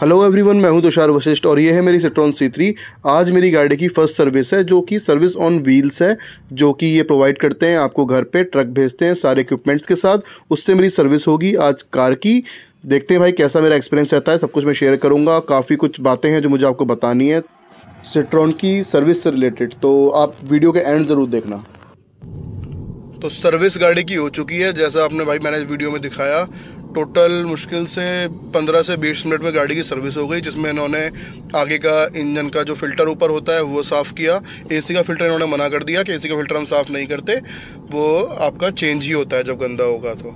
hello everyone मैं हूं तुषार वशिष्ठ और ये है मेरी सिट्रॉन सी थ्री आज मेरी गाड़ी की फर्स्ट सर्विस है जो कि सर्विस ऑन व्हील्स है जो कि ये प्रोवाइड करते हैं आपको घर पे ट्रक भेजते हैं सारे इक्विपमेंट्स के साथ उससे मेरी सर्विस होगी आज कार की देखते हैं भाई कैसा मेरा एक्सपीरियंस रहता है सब कुछ मैं शेयर करूँगा काफ़ी कुछ बातें हैं जो मुझे आपको बतानी है सिट्रॉन की सर्विस से रिलेटेड तो आप वीडियो के एंड ज़रूर देखना तो सर्विस गाड़ी की हो चुकी है जैसा आपने भाई मैंने वीडियो में दिखाया टोटल मुश्किल से 15 से 20 मिनट में गाड़ी की सर्विस हो गई जिसमें इन्होंने आगे का इंजन का जो फिल्टर ऊपर होता है वो साफ़ किया एसी का फिल्टर इन्होंने मना कर दिया कि एसी का फिल्टर हम साफ़ नहीं करते वो आपका चेंज ही होता है जब गंदा होगा तो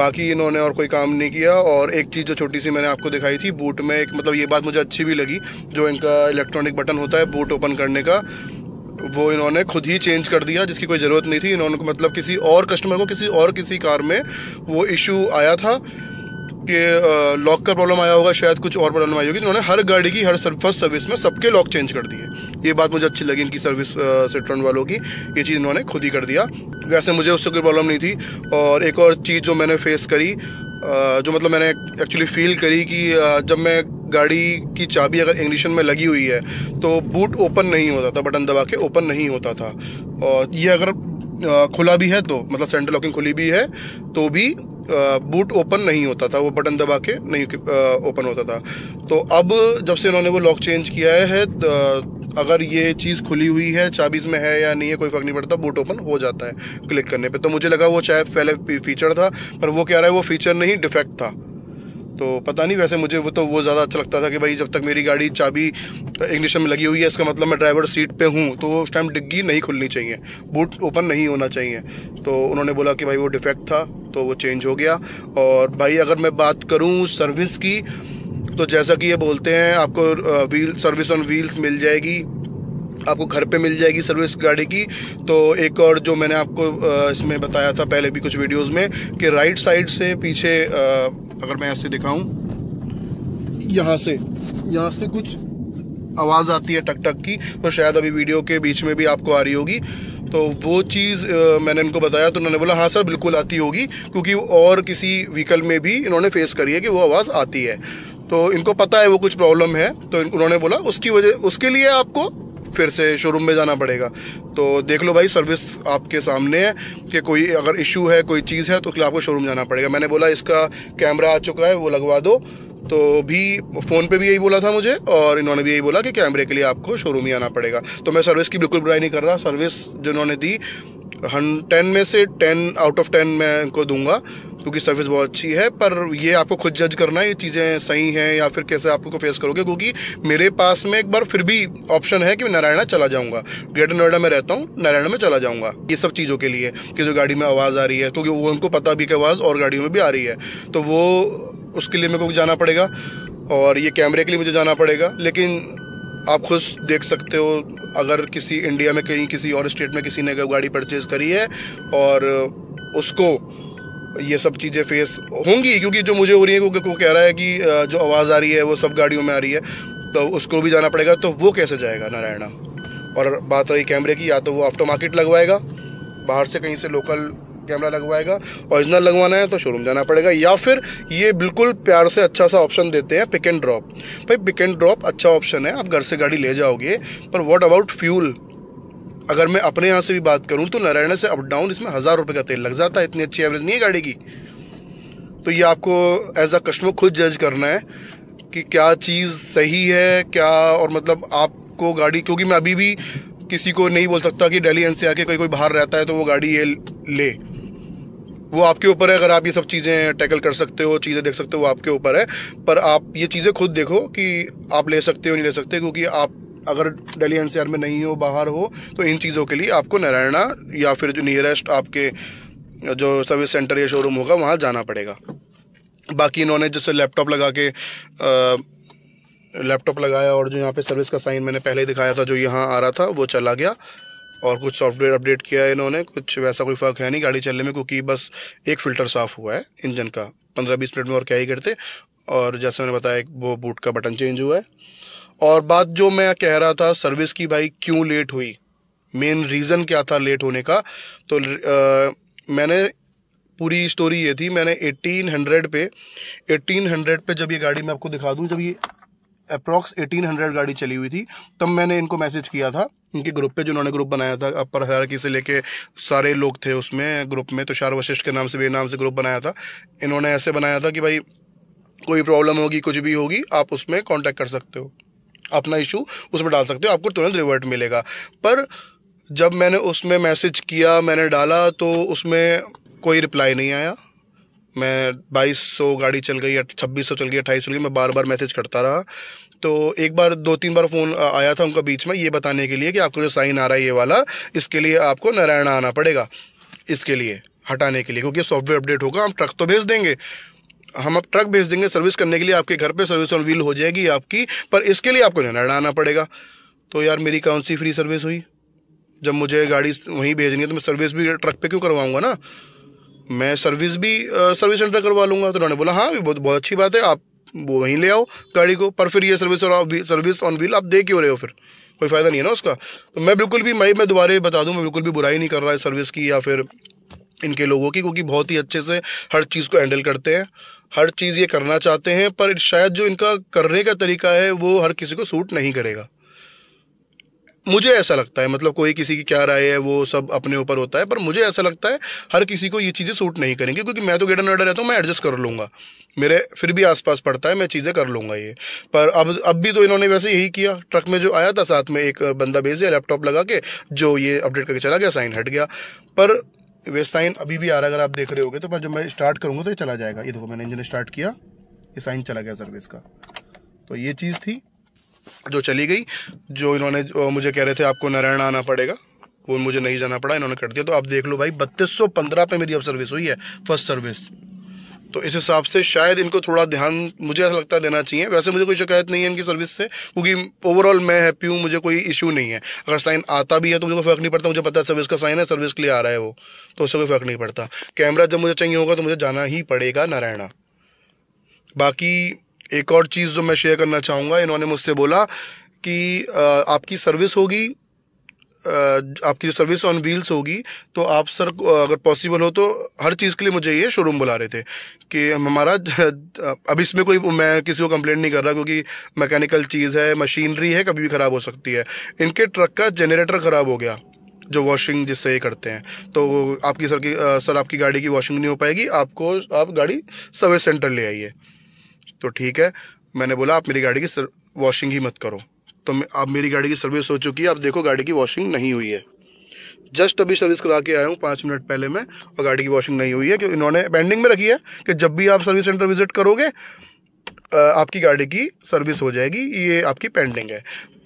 बाकी इन्होंने और कोई काम नहीं किया और एक चीज़ जो छोटी सी मैंने आपको दिखाई थी बूट में एक मतलब ये बात मुझे अच्छी भी लगी जो इनका इलेक्ट्रॉनिक बटन होता है बूट ओपन करने का वो इन्होंने खुद ही चेंज कर दिया जिसकी कोई ज़रूरत नहीं थी इन्होंने मतलब किसी और कस्टमर को किसी और किसी कार में वो इशू आया था कि लॉक का प्रॉब्लम आया होगा शायद कुछ और प्रॉब्लम आई होगी तो उन्होंने हर गाड़ी की हर फर्स्ट सर्विस में सबके लॉक चेंज कर दिए ये बात मुझे अच्छी लगी इनकी सर्विस सिट्रन वालों की ये चीज़ इन्होंने खुद ही कर दिया वैसे मुझे उससे कोई प्रॉब्लम नहीं थी और एक और चीज़ जो मैंने फेस करी जो मतलब मैंने एक्चुअली फील करी कि जब मैं गाड़ी की चाबी अगर इंग्लिशन में लगी हुई है तो बूट ओपन नहीं होता था बटन दबा के ओपन नहीं होता था और ये अगर खुला भी है तो मतलब सेंटर लॉकिंग खुली भी है तो भी बूट ओपन नहीं होता था वो बटन दबा के नहीं ओपन होता था तो अब जब से इन्होंने वो लॉक चेंज किया है तो अगर ये चीज़ खुली हुई है चाबीज में है या नहीं है कोई फ़र्क नहीं पड़ता बूट ओपन हो जाता है क्लिक करने पे तो मुझे लगा वो चाहे पहले फीचर था पर वो कह रहा है वो फीचर नहीं डिफेक्ट था तो पता नहीं वैसे मुझे वो तो वो ज़्यादा अच्छा लगता था कि भाई जब तक मेरी गाड़ी चाबी इग्निशन में लगी हुई है इसका मतलब मैं ड्राइवर सीट पे हूँ तो उस टाइम डिग्गी नहीं खुलनी चाहिए बूट ओपन नहीं होना चाहिए तो उन्होंने बोला कि भाई वो डिफेक्ट था तो वो चेंज हो गया और भाई अगर मैं बात करूँ सर्विस की तो जैसा कि ये बोलते हैं आपको व्हील सर्विस ऑन व्हील्स मिल जाएगी आपको घर पे मिल जाएगी सर्विस गाड़ी की तो एक और जो मैंने आपको इसमें बताया था पहले भी कुछ वीडियोस में कि राइट साइड से पीछे अगर मैं ऐसे दिखाऊं यहाँ से यहाँ से कुछ आवाज़ आती है टक टक की तो शायद अभी वीडियो के बीच में भी आपको आ रही होगी तो वो चीज़ मैंने इनको बताया तो उन्होंने बोला हाँ सर बिल्कुल आती होगी क्योंकि और किसी व्हीकल में भी इन्होंने फेस करी है कि वो आवाज़ आती है तो इनको पता है वो कुछ प्रॉब्लम है तो उन्होंने बोला उसकी वजह उसके लिए आपको फिर से शोरूम में जाना पड़ेगा तो देख लो भाई सर्विस आपके सामने है कि कोई अगर इशू है कोई चीज़ है तो फिर आपको शोरूम जाना पड़ेगा मैंने बोला इसका कैमरा आ चुका है वो लगवा दो तो भी फ़ोन पे भी यही बोला था मुझे और इन्होंने भी यही बोला कि कैमरे के लिए आपको शोरूम ही आना पड़ेगा तो मैं सर्विस की बिल्कुल बुराई नहीं कर रहा सर्विस जिन्होंने दी टेन में से टेन आउट ऑफ टेन मैं इनको दूंगा क्योंकि सर्विस बहुत अच्छी है पर ये आपको खुद जज करना है ये चीज़ें सही हैं या फिर कैसे आप उनको फेस करोगे क्योंकि मेरे पास में एक बार फिर भी ऑप्शन है कि मैं नारायणा चला जाऊँगा ग्रेटर नोएडा में रहता हूँ नारायणा में चला जाऊँगा ये सब चीज़ों के लिए कि जो गाड़ी में आवाज़ आ रही है क्योंकि वो उनको पता भी कि आवाज़ और गाड़ियों में भी आ रही है तो वो उसके लिए मेरे को जाना पड़ेगा और ये कैमरे के लिए मुझे जाना पड़ेगा लेकिन आप खुद देख सकते हो अगर किसी इंडिया में कहीं किसी और स्टेट में किसी ने गाड़ी परचेज करी है और उसको ये सब चीज़ें फेस होंगी क्योंकि जो मुझे हो रही है वो कह रहा है कि जो आवाज़ आ रही है वो सब गाड़ियों में आ रही है तो उसको भी जाना पड़ेगा तो वो कैसे जाएगा नारायणा और बात रही कैमरे की या तो वो आफ्टर मार्केट लगवाएगा बाहर से कहीं से लोकल कैमरा लगवाएगा ओरिजिनल लगवाना है तो शोरूम जाना पड़ेगा या फिर ये बिल्कुल प्यार से अच्छा सा ऑप्शन देते हैं पिक एंड ड्रॉप भाई पिक एंड ड्रॉप अच्छा ऑप्शन है आप घर से गाड़ी ले जाओगे पर वॉट अबाउट फ्यूल अगर मैं अपने यहाँ से भी बात करूँ तो नारायणा से अप डाउन इसमें हज़ार रुपये का तेल लग जाता है इतनी अच्छी एवरेज नहीं है गाड़ी की तो ये आपको एज अ कस्टमर खुद जज करना है कि क्या चीज़ सही है क्या और मतलब आपको गाड़ी क्योंकि मैं अभी भी किसी को नहीं बोल सकता कि दिल्ली एन के कोई कोई बाहर रहता है तो वो गाड़ी ये ले वो आपके ऊपर है अगर आप ये सब चीज़ें टैकल कर सकते हो चीज़ें देख सकते हो वो आपके ऊपर है पर आप ये चीज़ें खुद देखो कि आप ले सकते हो नहीं ले सकते क्योंकि आप अगर दिल्ली एन में नहीं हो बाहर हो तो इन चीज़ों के लिए आपको नारायणा या फिर जो नियरेस्ट आपके जो सर्विस सेंटर या शोरूम होगा वहाँ जाना पड़ेगा बाकी इन्होंने जैसे लैपटॉप लगा के आ, लैपटॉप लगाया और जो यहाँ पे सर्विस का साइन मैंने पहले ही दिखाया था जो यहाँ आ रहा था वो चला गया और कुछ सॉफ्टवेयर अपडेट किया है इन्होंने कुछ वैसा कोई फ़र्क है नहीं गाड़ी चलने में क्योंकि बस एक फ़िल्टर साफ़ हुआ है इंजन का पंद्रह बीस मिनट में और क्या ही करते और जैसे मैंने बताया वो बूट का बटन चेंज हुआ है और बात जो मैं कह रहा था सर्विस की भाई क्यों लेट हुई मेन रीज़न क्या था लेट होने का तो आ, मैंने पूरी स्टोरी ये थी मैंने 1800 पे 1800 पे जब ये गाड़ी मैं आपको दिखा दूँ जब ये अप्रॉक्स 1800 गाड़ी चली हुई थी तब मैंने इनको मैसेज किया था इनके ग्रुप पे जो उन्होंने ग्रुप बनाया था अपर हरारकी से लेके सारे लोग थे उसमें ग्रुप में तुषार तो वशिष्ठ के नाम से भी नाम से ग्रुप बनाया था इन्होंने ऐसे बनाया था कि भाई कोई प्रॉब्लम होगी कुछ भी होगी आप उसमें कॉन्टैक्ट कर सकते हो अपना इशू उसमें डाल सकते हो आपको तुरंत रिवर्ट मिलेगा पर जब मैंने उसमें मैसेज किया मैंने डाला तो उसमें कोई रिप्लाई नहीं आया मैं 2200 गाड़ी चल गई छब्बीस सौ चल गई अट्ठाईस चल गई मैं बार बार मैसेज करता रहा तो एक बार दो तीन बार फ़ोन आया था उनका बीच में ये बताने के लिए कि आपको जो साइन आ रहा है ये वाला इसके लिए आपको नारायण आना पड़ेगा इसके लिए हटाने के लिए क्योंकि सॉफ्टवेयर अपडेट होगा हम ट्रक तो भेज देंगे हम अब ट्रक भेज देंगे सर्विस करने के लिए आपके घर पे सर्विस ऑन व्हील हो जाएगी आपकी पर इसके लिए आपको नारायणा आना पड़ेगा तो यार मेरी कौन सी फ्री सर्विस हुई जब मुझे गाड़ी वहीं भेजनी है तो मैं सर्विस भी ट्रक पे क्यों करवाऊंगा ना मैं सर्विस भी सर्विस सेंटर करवा लूँगा तो उन्होंने बोला हाँ बहुत बहुत अच्छी बात है आप वो वहीं ले आओ गाड़ी को पर फिर ये सर्विस और सर्विस ऑन व्हील आप दे क्यों रहे हो फिर कोई फ़ायदा नहीं है ना उसका तो मैं बिल्कुल भी मैं मैं दोबारा बता दूँ मैं बिल्कुल भी बुराई नहीं कर रहा है सर्विस की या फिर इनके लोगों की क्योंकि बहुत ही अच्छे से हर चीज़ को हैंडल करते हैं हर चीज़ ये करना चाहते हैं पर शायद जो इनका करने का तरीका है वो हर किसी को सूट नहीं करेगा मुझे ऐसा लगता है मतलब कोई किसी की क्या राय है वो सब अपने ऊपर होता है पर मुझे ऐसा लगता है हर किसी को ये चीज़ें सूट नहीं करेंगी क्योंकि मैं तो गेटर नोएडा रहता हूँ मैं एडजस्ट कर लूँगा मेरे फिर भी आसपास पड़ता है मैं चीज़ें कर लूँगा ये पर अब अब भी तो इन्होंने वैसे यही किया ट्रक में जो आया था साथ में एक बंदा भेज दिया लैपटॉप लगा के जो ये अपडेट करके चला गया साइन हट गया पर वे साइन अभी भी आ रहा है अगर आप देख रहे होगे तो पर जब मैं स्टार्ट करूँगा तो ये चला जाएगा ये देखो मैंने इंजन स्टार्ट किया ये साइन चला गया सर्विस का तो ये चीज़ थी जो चली गई जो इन्होंने मुझे कह रहे थे आपको नारायण आना पड़ेगा वो मुझे नहीं जाना पड़ा इन्होंने कर दिया तो आप देख लो भाई बत्तीस सौ पंद्रह पे मेरी अब सर्विस हुई है फर्स्ट सर्विस तो इस हिसाब से शायद इनको थोड़ा ध्यान मुझे ऐसा लगता है देना चाहिए वैसे मुझे कोई शिकायत नहीं है इनकी सर्विस से क्योंकि ओवरऑल मैं हैप्पी हूँ मुझे कोई इशू नहीं है अगर साइन आता भी है तो मुझे कोई फर्क नहीं पड़ता मुझे पता है सर्विस का साइन है सर्विस के लिए आ रहा है वो तो उससे कोई फर्क नहीं पड़ता कैमरा जब मुझे चाहिए होगा तो मुझे जाना ही पड़ेगा नारायणा बाकी एक और चीज़ जो मैं शेयर करना चाहूँगा इन्होंने मुझसे बोला कि आपकी सर्विस होगी आपकी जो सर्विस ऑन व्हील्स होगी तो आप सर अगर पॉसिबल हो तो हर चीज़ के लिए मुझे ये शोरूम बुला रहे थे कि हमारा अब इसमें कोई मैं किसी को कंप्लेंट नहीं कर रहा क्योंकि मैकेनिकल चीज़ है मशीनरी है कभी भी ख़राब हो सकती है इनके ट्रक का जनरेटर ख़राब हो गया जो वॉशिंग जिससे ये करते हैं तो आपकी सर की सर आपकी गाड़ी की वॉशिंग नहीं हो पाएगी आपको आप गाड़ी सर्विस सेंटर ले आइए तो ठीक है मैंने बोला आप मेरी गाड़ी की वॉशिंग ही मत करो तो अब मेरी गाड़ी की सर्विस हो चुकी है आप देखो गाड़ी की वॉशिंग नहीं हुई है जस्ट अभी सर्विस करा के आया हूँ पाँच मिनट पहले मैं और गाड़ी की वॉशिंग नहीं हुई है क्योंकि इन्होंने पेंडिंग में रखी है कि जब भी आप सर्विस सेंटर विजिट करोगे आपकी गाड़ी की सर्विस हो जाएगी ये आपकी पेंडिंग है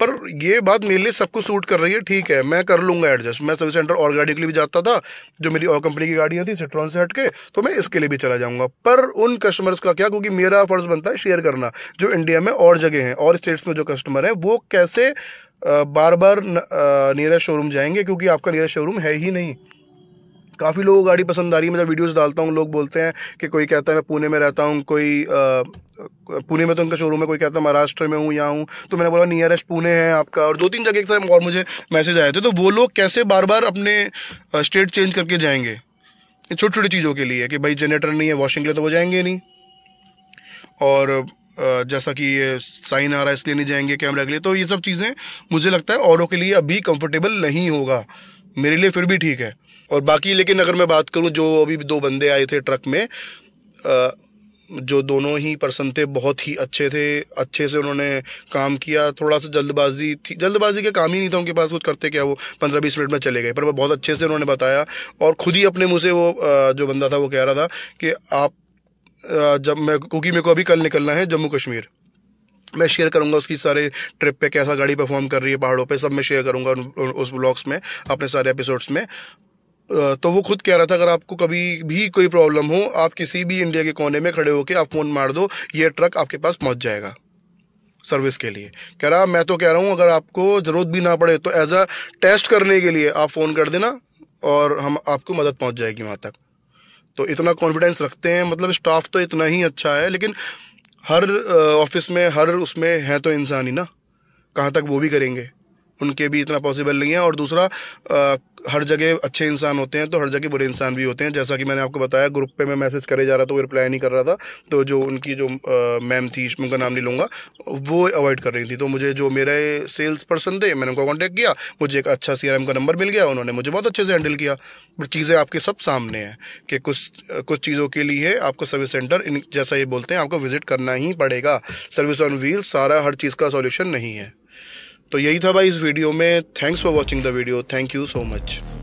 पर ये बात मेरे लिए सब कुछ सूट कर रही है ठीक है मैं कर लूँगा एडजस्ट मैं सर्विस सेंटर और गाड़ी के लिए भी जाता था जो मेरी और कंपनी की गाड़ियाँ थी सिट्रॉन से हट के तो मैं इसके लिए भी चला जाऊँगा पर उन कस्टमर्स का क्या क्योंकि मेरा फ़र्ज बनता है शेयर करना जो इंडिया में और जगह हैं और स्टेट्स में जो कस्टमर हैं वो कैसे बार बार नीरज शोरूम जाएंगे क्योंकि आपका नीरज शोरूम है ही नहीं काफ़ी लोगों को गाड़ी पसंद आ रही है मैं जब वीडियोस डालता हूँ लोग बोलते हैं कि कोई कहता है मैं पुणे में रहता हूँ कोई पुणे में तो उनका शोरूम है कोई कहता है महाराष्ट्र में हूँ या हूँ तो मैंने बोला नियरेस्ट पुणे है आपका और दो तीन जगह से और मुझे मैसेज आए थे तो वो लोग कैसे बार बार अपने स्टेट चेंज करके जाएंगे छोटी छोटी चीज़ों के लिए कि भाई जनरेटर नहीं है वॉशिंग के लिए तो वो जाएंगे नहीं और जैसा कि ये साइन आ रहा है इसलिए नहीं जाएंगे कैमरा के लिए तो ये सब चीज़ें मुझे लगता है औरों के लिए अभी कंफर्टेबल नहीं होगा मेरे लिए फिर भी ठीक है और बाकी लेकिन अगर मैं बात करूँ जो अभी दो बंदे आए थे ट्रक में जो दोनों ही पर्सन थे बहुत ही अच्छे थे अच्छे से उन्होंने काम किया थोड़ा सा जल्दबाजी थी जल्दबाजी का काम ही नहीं था उनके पास कुछ करते क्या वो पंद्रह बीस मिनट में चले गए पर वो बहुत अच्छे से उन्होंने बताया और खुद ही अपने मुँह से वो जो बंदा था वो कह रहा था कि आप जब मैं क्योंकि मेरे को अभी कल निकलना है जम्मू कश्मीर मैं शेयर करूंगा उसकी सारे ट्रिप पे कैसा गाड़ी परफॉर्म कर रही है पहाड़ों पे सब मैं शेयर करूंगा उस ब्लॉग्स में अपने सारे एपिसोड्स में तो वो खुद कह रहा था अगर आपको कभी भी कोई प्रॉब्लम हो आप किसी भी इंडिया के कोने में खड़े होकर आप फ़ोन मार दो ये ट्रक आपके पास पहुंच जाएगा सर्विस के लिए कह रहा मैं तो कह रहा हूँ अगर आपको ज़रूरत भी ना पड़े तो एज अ टेस्ट करने के लिए आप फ़ोन कर देना और हम आपको मदद पहुँच जाएगी वहाँ तक तो इतना कॉन्फिडेंस रखते हैं मतलब स्टाफ तो इतना ही अच्छा है लेकिन हर ऑफिस में हर उसमें है तो इंसान ही ना कहाँ तक वो भी करेंगे उनके भी इतना पॉसिबल नहीं है और दूसरा आ, हर जगह अच्छे इंसान होते हैं तो हर जगह बुरे इंसान भी होते हैं जैसा कि मैंने आपको बताया ग्रुप पे मैं मैसेज करे जा रहा था वो रिप्लाई नहीं कर रहा था तो जो उनकी जो मैम थी उनका नाम नहीं लूँगा वो अवॉइड कर रही थी तो मुझे जो मेरे सेल्स पर्सन थे मैंने उनको कॉन्टैक्ट किया मुझे एक अच्छा सी का नंबर मिल गया उन्होंने मुझे बहुत अच्छे से हैंडल किया चीज़ें आपके सब सामने हैं कि कुछ कुछ चीज़ों के लिए आपको सर्विस सेंटर जैसा ये बोलते हैं आपको विजिट करना ही पड़ेगा सर्विस ऑन व्हील सारा हर चीज़ का सोल्यूशन नहीं है तो यही था भाई इस वीडियो में thanks for watching the video thank you so much